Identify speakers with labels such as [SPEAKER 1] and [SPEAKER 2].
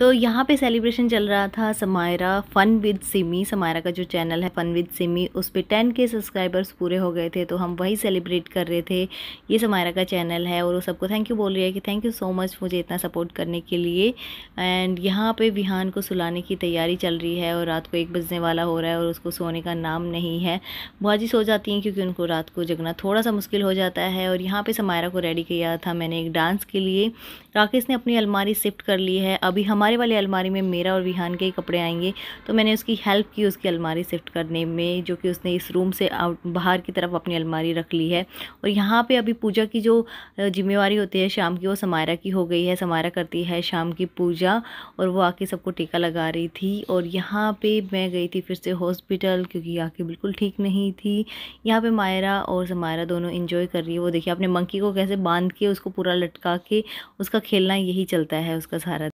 [SPEAKER 1] तो यहाँ पे सेलिब्रेशन चल रहा था समायरा फ़न विद सिमी समायरा का जो चैनल है फ़न विद सिमी उस पर टेन के सब्सक्राइबर्स पूरे हो गए थे तो हम वही सेलिब्रेट कर रहे थे ये समायरा का चैनल है और वो सबको थैंक यू बोल रही है कि थैंक यू सो मच मुझे इतना सपोर्ट करने के लिए एंड यहाँ पे विहान को सुलाने की तैयारी चल रही है और रात को एक बजने वाला हो रहा है और उसको सोने का नाम नहीं है बुआजी सो जाती हैं क्योंकि उनको रात को जगना थोड़ा सा मुश्किल हो जाता है और यहाँ पर समायरा को रेडी किया था मैंने एक डांस के लिए राकेश ने अपनी अलमारी शिफ्ट कर ली है अभी हमारे हमारे वाली अलमारी में मेरा और विहान के ही कपड़े आएंगे तो मैंने उसकी हेल्प की उसकी अलमारी शिफ्ट करने में जो कि उसने इस रूम से आउट बाहर की तरफ अपनी अलमारी रख ली है और यहाँ पर अभी पूजा की जो जिम्मेवारी होती है शाम की वो समायरा की हो गई है समायरा करती है शाम की पूजा और वो आके सबको टीका लगा रही थी और यहाँ पे मैं गई थी फिर से हॉस्पिटल क्योंकि आके बिल्कुल ठीक नहीं थी यहाँ पे मायरा और समायरा दोनों इन्जॉय कर रही है वो देखिए अपने मंकी को कैसे बांध के उसको पूरा लटका के उसका खेलना यही चलता है उसका सारा